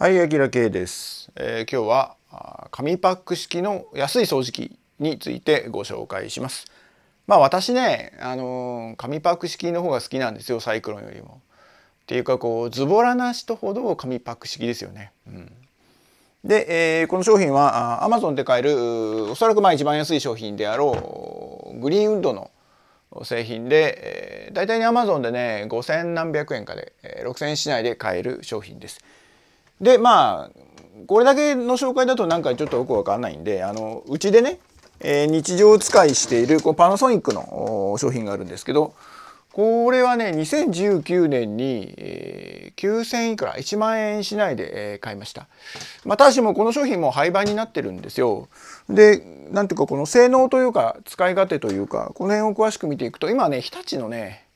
はい、あきらけいです、えー、今日は紙パック式の安い掃除機についてご紹介します。まあ私ね、あのー、紙パック式の方が好きなんですよ、サイクロンよりも。っていうかこうズボラな人ほど紙パック式ですよね。うん、で、えー、この商品はアマゾンで買えるおそらくまあ一番安い商品であろうグリーンウッドの製品で、えー、大体ねアマゾンでね5千何百円かで、えー、6 0円しないで買える商品です。でまあこれだけの紹介だとなんかちょっとよくわかんないんであのうちでね、えー、日常使いしているこうパナソニックの商品があるんですけどこれはね2019年に、えー、9000いくら1万円しないで、えー、買いました、まあ、ただしもこの商品も廃盤になってるんですよでなんていうかこの性能というか使い勝手というかこの辺を詳しく見ていくと今ね日立のね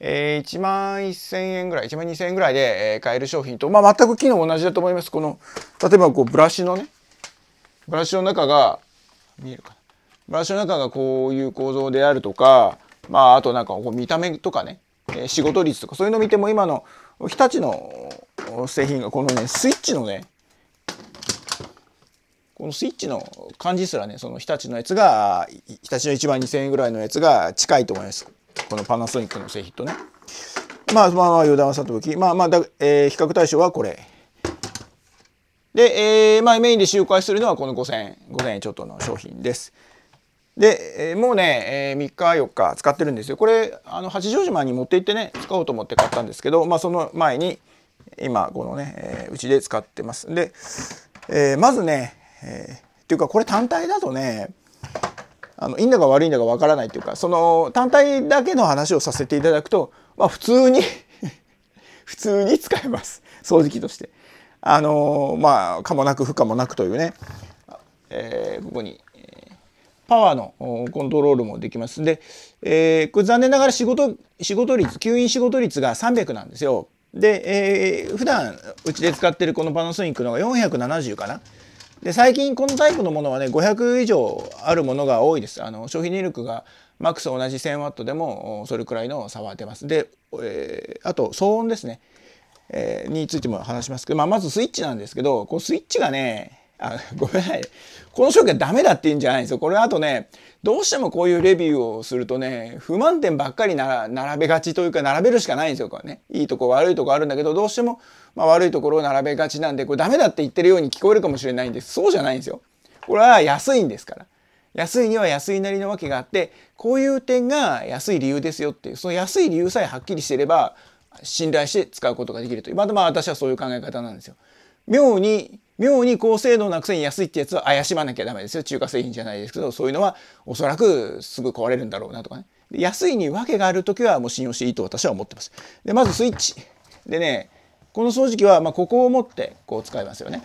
えー、1万1000円ぐらい、1万2000円ぐらいで、えー、買える商品と、まあ、全く機能同じだと思います。この、例えばこう、ブラシのね、ブラシの中が、見えるかな。ブラシの中がこういう構造であるとか、まあ、あとなんかこう見た目とかね、えー、仕事率とか、そういうの見ても今の日立の製品がこのね、スイッチのね、このスイッチの感じすらね、その日立のやつが、日立の1万2000円ぐらいのやつが近いと思います。このパナソニックの製品とね。まあまあまあ余談はさておき、まあまあだ、えー、比較対象はこれ。で、えー、まあメインで紹介するのはこの5000円、5000円ちょっとの商品です。で、えー、もうね、えー、3日4日使ってるんですよ。これ、あの八丈島に持って行ってね、使おうと思って買ったんですけど、まあその前に、今このね、う、ち、で使ってます。で、えー、まずね、えー、っていうかこれ単体だとね、あのいいんだか悪いんだかわからないというかその単体だけの話をさせていただくと、まあ、普通に 普通に使えます掃除機として。あのまあ可もなく不可もなくというね、えー、ここにパワーのコントロールもできますんで、えー、これ残念ながら仕事仕事率吸引仕事率が300なんですよ。で、えー、普段うちで使ってるこのパナソニックのが470かな。で最近このタイプのものはね500以上あるものが多いですあの消費電力がマックス同じ 1000W でもそれくらいの差は出ますで、えー、あと騒音ですね、えー、についても話しますけど、まあ、まずスイッチなんですけどこのスイッチがねあごめんなさいこの商品はダメだって言うんじゃないんですよこれあとねどうしてもこういうレビューをするとね、不満点ばっかりなら並べがちというか並べるしかないんですよ、これね。いいとこ悪いとこあるんだけど、どうしても、まあ、悪いところを並べがちなんで、これダメだって言ってるように聞こえるかもしれないんです。そうじゃないんですよ。これは安いんですから。安いには安いなりのわけがあって、こういう点が安い理由ですよっていう、その安い理由さえはっきりしていれば、信頼して使うことができるという、まだまあ私はそういう考え方なんですよ。妙に妙に高性能なくせに安いってやつは怪しまなきゃダメですよ。中華製品じゃないですけど、そういうのはおそらくすぐ壊れるんだろうなとかね。で安いに訳がある時はもう信用していいと私は思ってます。で、まずスイッチ。でね、この掃除機はまここを持ってこう使いますよね。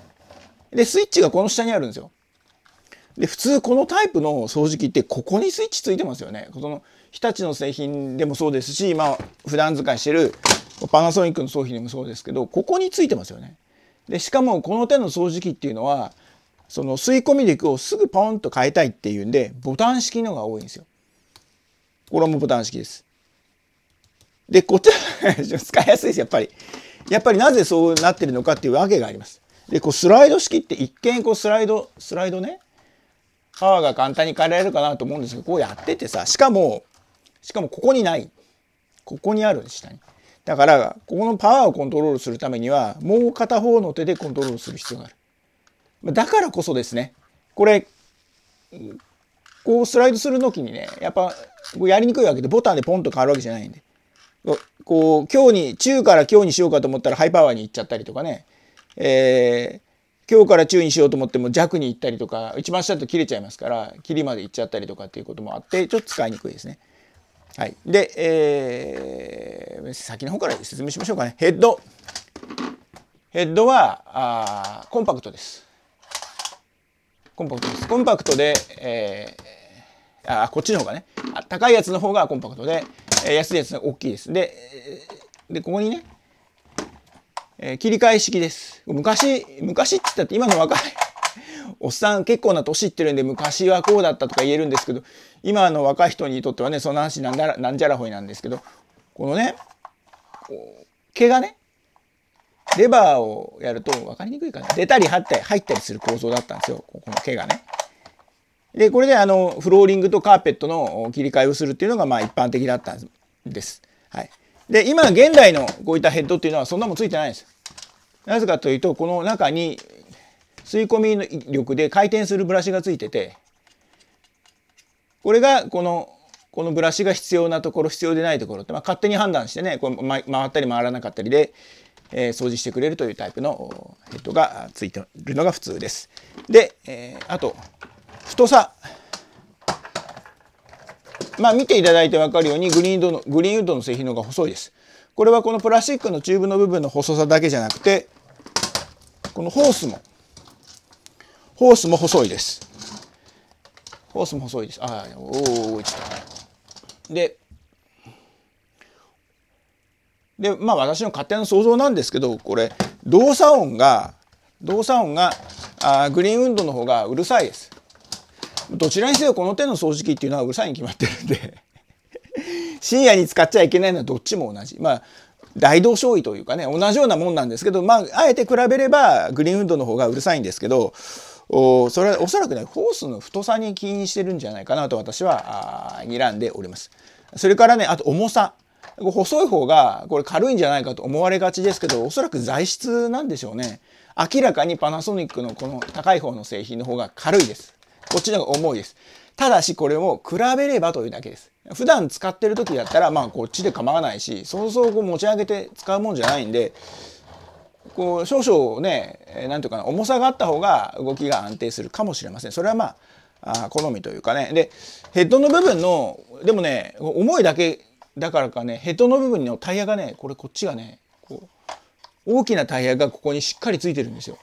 で、スイッチがこの下にあるんですよ。で、普通このタイプの掃除機ってここにスイッチついてますよね。この日立の製品でもそうですし、まあ普段使いしてるパナソニックの商品でもそうですけど、ここについてますよね。でしかもこの手の掃除機っていうのはその吸い込み力をすぐポンと変えたいっていうんでボタン式のが多いんですよ。これもボタン式です。でこっちは 使いやすいですやっぱり。やっぱりなぜそうなってるのかっていうわけがあります。でこうスライド式って一見こうスライドスライドねパワーが簡単に変えられるかなと思うんですけどこうやっててさしかもしかもここにないここにある下に。だから、ここのパワーをコントロールするためには、もう片方の手でコントロールする必要がある。だからこそですね、これ、こうスライドする時にね、やっぱ、やりにくいわけで、ボタンでポンと変わるわけじゃないんで。こう、今日に、中から今日にしようかと思ったらハイパワーに行っちゃったりとかね、えー、今日から中にしようと思っても弱に行ったりとか、一番下だと切れちゃいますから、切りまで行っちゃったりとかっていうこともあって、ちょっと使いにくいですね。はい。で、えー先の方から説明しましょうかねヘッドヘッドはあコンパクトですコンパクトですコンパクトで、えー、あこっちの方がね高いやつの方がコンパクトで安いやつが大きいですででここにね、え切り替え式です昔昔って言ったって今の若い おっさん結構な年いってるんで昔はこうだったとか言えるんですけど今の若い人にとってはねその話なんだらなんじゃらほいなんですけどこのね毛がね、レバーをやると分かりにくいかな。出たり入ったり、入ったりする構造だったんですよ。この毛がね。で、これであの、フローリングとカーペットの切り替えをするっていうのがまあ一般的だったんです。はい。で、今現代のこういったヘッドっていうのはそんなもんついてないんです。なぜかというと、この中に吸い込み力で回転するブラシがついてて、これがこのこのブラシが必要なところ必要でないところって、まあ、勝手に判断してねこう、ま、回ったり回らなかったりで、えー、掃除してくれるというタイプのヘッドがついてるのが普通です。で、えー、あと太さ。まあ見ていただいて分かるようにグリーンウッドのグリーンウッドの製品の方が細いです。これはこのプラスチックのチューブの部分の細さだけじゃなくてこのホースもホースも細いです。ホースも細いです。ああ、おお、ちょっと。で、で、まあ私の勝手な想像なんですけど、これ、動作音が、動作音が、あグリーン運動の方がうるさいです。どちらにせよこの手の掃除機っていうのはうるさいに決まってるんで 深夜に使っちゃいけないのはどっちも同じ。まあ、大同小異というかね、同じようなもんなんですけど、まあ、あえて比べればグリーン運動の方がうるさいんですけど、おそれはおそらくねホースの太さに起因してるんじゃないかなと私は睨んでおります。それからねあと重さ細い方がこれ軽いんじゃないかと思われがちですけどおそらく材質なんでしょうね明らかにパナソニックのこの高い方の製品の方が軽いですこっちの方が重いですただしこれを比べればというだけです普段使ってる時だったらまあこっちで構わないしそうそうこう持ち上げて使うもんじゃないんでこう少々ね何ていうかな重さがあった方が動きが安定するかもしれませんそれはまあ好みというかねでヘッドの部分のでもね重いだけだからかねヘッドの部分のタイヤがねこれこっちがねこう大きなタイヤがここにしっかりついてるんですよ。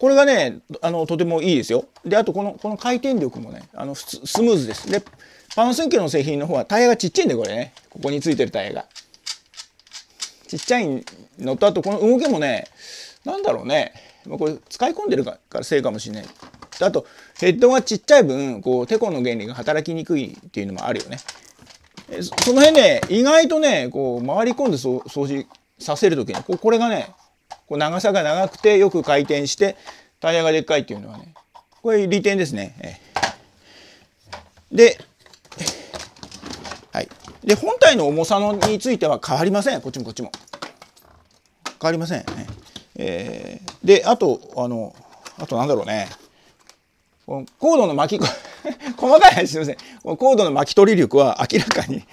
これがねあのとてもいいですよ。であとこのこの回転力もねあのスムーズです。でパナソニックの製品の方はタイヤがちっちゃいんでこれねここについてるタイヤが。ちっちゃいのとあとこの動きもねなんだろうねこれ使い込んでるからせいかもしれないあとヘッドがちっちゃい分こうテコの原理が働きにくいっていうのもあるよねその辺ね意外とねこう回り込んで掃除させる時にここれがねこう長さが長くてよく回転してタイヤがでっかいっていうのはねこれ利点ですね。でで本体の重さのについては変わりませんこっちもこっちも変わりません、えー、であとあのあとなんだろうねコードの巻き 細かい話すいませんコードの巻き取り力は明らかに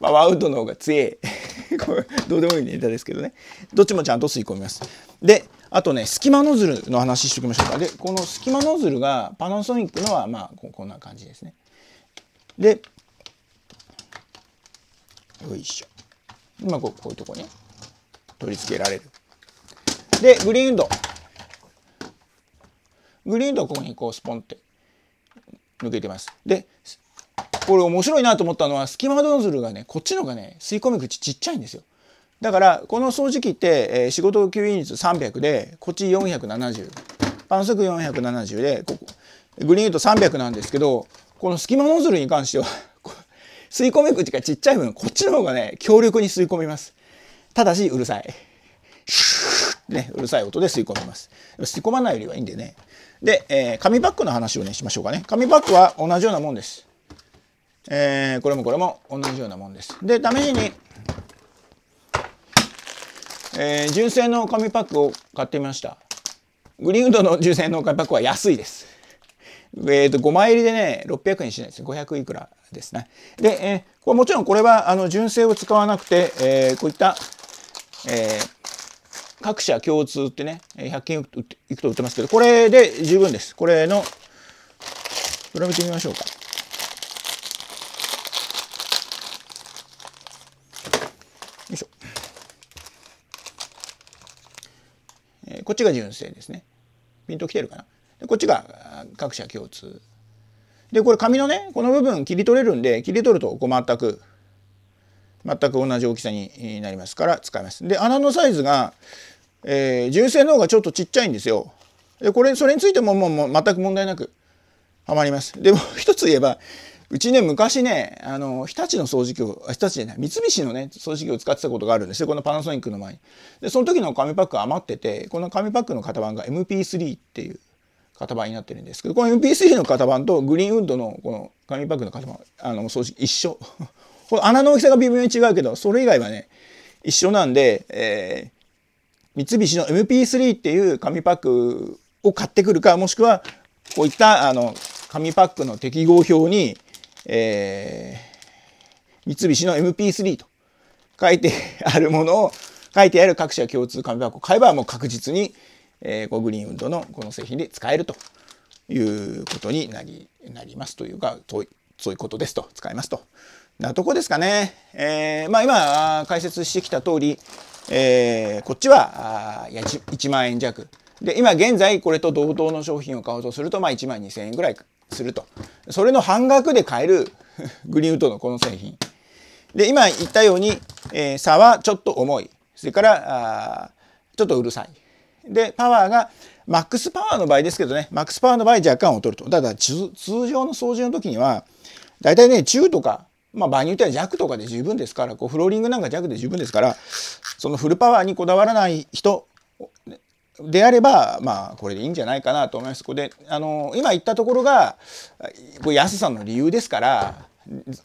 まあ、ワウッドの方が強い どうでもいいネタですけどねどっちもちゃんと吸い込みますであとね隙間ノズルの話しておきましょうかでこの隙間ノズルがパナソニックのはまあこんな感じですねでよいしょ。今こうこういうとこに取り付けられる。で、グリーンウッド。グリーンウッドはここにこうスポンって抜けてます。で、これ面白いなと思ったのは、隙間ドンズルがね、こっちのがね、吸い込み口ちっちゃいんですよ。だから、この掃除機って、えー、仕事吸引率300で、こっち470。パンスク470で、ここ、グリーンウッド300なんですけど、この隙間ノズルに関しては吸い込み口がちっちゃい分、こっちの方がね、強力に吸い込みます。ただし、うるさい。ね、うるさい音で吸い込みます。吸い込まないよりはいいんでね。で、えー、紙パックの話をね、しましょうかね。紙パックは同じようなもんです。えー、これもこれも同じようなもんです。で、試しに、えー、純正の紙パックを買ってみました。グリーンウッドの純正の紙パックは安いです。えっ、ー、と、5枚入りでね、600円しないです。500いくらですね。で、えー、これもちろんこれは、あの、純正を使わなくて、えー、こういった、えー、各社共通ってね、100均いくと売ってますけど、これで十分です。これの、比べてみましょうか。よいしょ。えー、こっちが純正ですね。ピンときてるかな。でこっちが各社共通。でこれ紙のねこの部分切り取れるんで切り取るとこう全く全く同じ大きさになりますから使います。で穴のサイズが、えー、純正の方がちょっとちっちゃいんですよ。でこれそれについてももうもう全く問題なくはまります。でも一つ言えばうちね昔ねあの日立の掃除機を日立じゃない三菱のね掃除機を使ってたことがあるんですよこのパナソニックの前に。でその時の紙パック余っててこの紙パックの型番が MP3 っていう型番になってるんですけど、この m p 3の型番とグリーンウッドのこの紙パックの型番、あの、掃除一緒。この穴の大きさが微妙に違うけど、それ以外はね、一緒なんで、えー、三菱の MP3 っていう紙パックを買ってくるか、もしくは、こういった、あの、紙パックの適合表に、えー、三菱の MP3 と書いてあるものを、書いてある各社共通紙パックを買えばもう確実に、えー、グリーンッドのこの製品で使えるということになりなりますというかそういうことですと使えますと。なとこですかね。えー、まあ今解説してきた通り、えー、こっちはあいや 1, 1万円弱。で今現在これと同等の商品を買おうとすると、まあ、1万2,000円ぐらいするとそれの半額で買える グリーンウッドのこの製品で今言ったように、えー、差はちょっと重いそれからあちょっとうるさいで、パワーが、マックスパワーの場合ですけどね、マックスパワーの場合若干劣ると。ただ、通常の掃除の時には、大体ね、中とか、まあ、場合によっては弱とかで十分ですから、こうフローリングなんか弱で十分ですから、そのフルパワーにこだわらない人であれば、まあ、これでいいんじゃないかなと思います。これで、あの、今言ったところが、これ安さの理由ですから、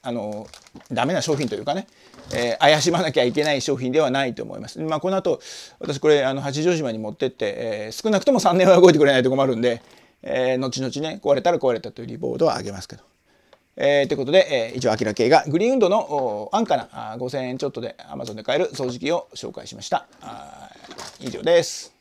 あのダメな商品というかね、えー、怪しまなきゃいけない商品ではないと思います。まあ、この後私これあの八丈島に持ってって、えー、少なくとも3年は動いてくれないと困るんで、えー、後々ね壊れたら壊れたというリボードはあげますけど。えー、ということで、えー、以上、アキラ系がグリーンウッドの安価なあ5000円ちょっとで Amazon で買える掃除機を紹介しました。以上です。